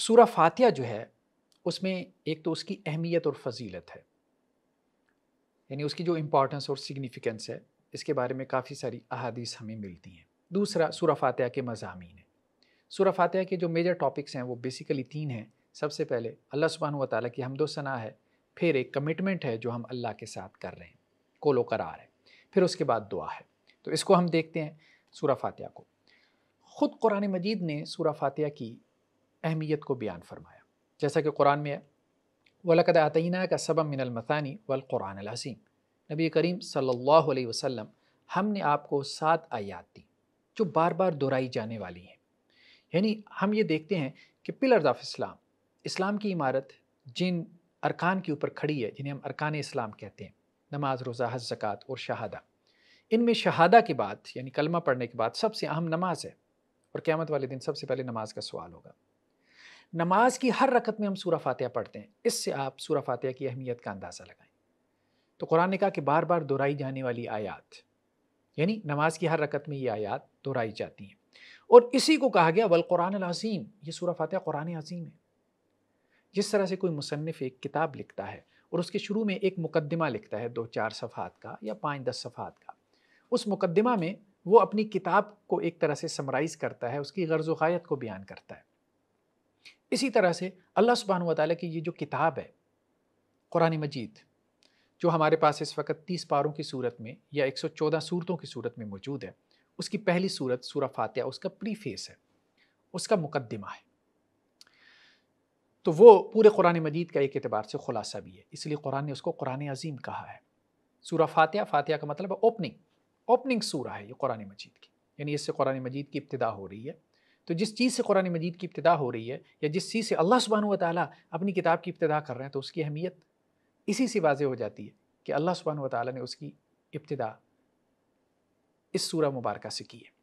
सूरा फातिया जो है उसमें एक तो उसकी अहमियत और फजीलत है यानी उसकी जो इम्पोर्टेंस और सिग्निफिकेंस है इसके बारे में काफ़ी सारी अहादीस हमें मिलती हैं दूसरा सूरा फातिया के मजामी है सूरा फातिया के जो मेजर टॉपिक्स हैं वो बेसिकली तीन हैं सबसे पहले अल्लाह सुबहान ताली की हमदोसना है फिर एक कमिटमेंट है जो हम अल्लाह के साथ कर रहे हैं कोलो करार है फिर उसके बाद दुआ है तो इसको हम देखते हैं सूरा फातिया को ख़ुद कुरान मजीद ने सूरा फातिया की अहमियत को बयान फरमाया जैसा कि कुरान में है वलकद आतना का सबम मिनलमतानी वलकुरान हसीम नबी करीम सल्लल्लाहु अलैहि वसल्लम हमने आपको सात आयात दी जो बार बार दोहराई जाने वाली हैं यानी हम ये देखते हैं कि पिलर्स ऑफ इस्लाम इस्लाम की इमारत जिन अरकान के ऊपर खड़ी है जिन्हें हम अरकान इस्लाम कहते हैं नमाज रोज़ा हज ज़क़़त और शहादा इनमें शहादा के बाद यानी कलमा पढ़ने के बाद सबसे अहम नमाज है और क़्यामत वाले दिन सबसे पहले नमाज का सवाल होगा नमाज की हर रकत में हम सूरा फातह पढ़ते हैं इससे आप सूरा फातह की अहमियत का अंदाज़ा लगाएं तो कुरान ने कहा कि बार बार दोहराई जाने वाली आयात यानी नमाज की हर रकत में ये आयात दोहराई जाती हैं और इसी को कहा गया वल कुरान अज़ीम ये सूरा फातह कुरान अज़ीम है जिस तरह से कोई मुसनफ़ एक किताब लिखता है और उसके शुरू में एक मुकदमा लिखता है दो चार सफ़ात का या पाँच दस सफ़ात का उस मुकदमा में वो अपनी किताब को एक तरह से समराइज़ करता है उसकी गर्ज वायत को बयान करता है इसी तरह से अल्लाह सुबहान ताली की ये जो किताब है कुरान मजीद जो हमारे पास इस वक्त तीस पारों की सूरत में या एक सौ चौदह सूरतों की सूरत में मौजूद है उसकी पहली सूरत सूर फातह उसका प्री फेस है उसका मुकदमा है तो वो पूरे कुरान मजीद का एक एतबार से खुलासा भी है इसलिए कुरान ने उसको कुरान अजीम कहा है सूर फातह फ़ातह का मतलब ओपनिंग ओपनिंग सूरा है ये कुरान मजीद की यानी इससे कुरान मजीद की इब्तदा हो रही है तो जिस चीज़ से कुरान मजीद की इब्तदा हो रही है या जिस चीज़ से अल्लाह सुबहान ताली अपनी किताब की इब्तदा कर रहे हैं तो उसकी अहमियत इसी से वाजे हो जाती है कि अल्लाह सुबहान ताली ने उसकी इब्तदा इस सूर मुबारक से की है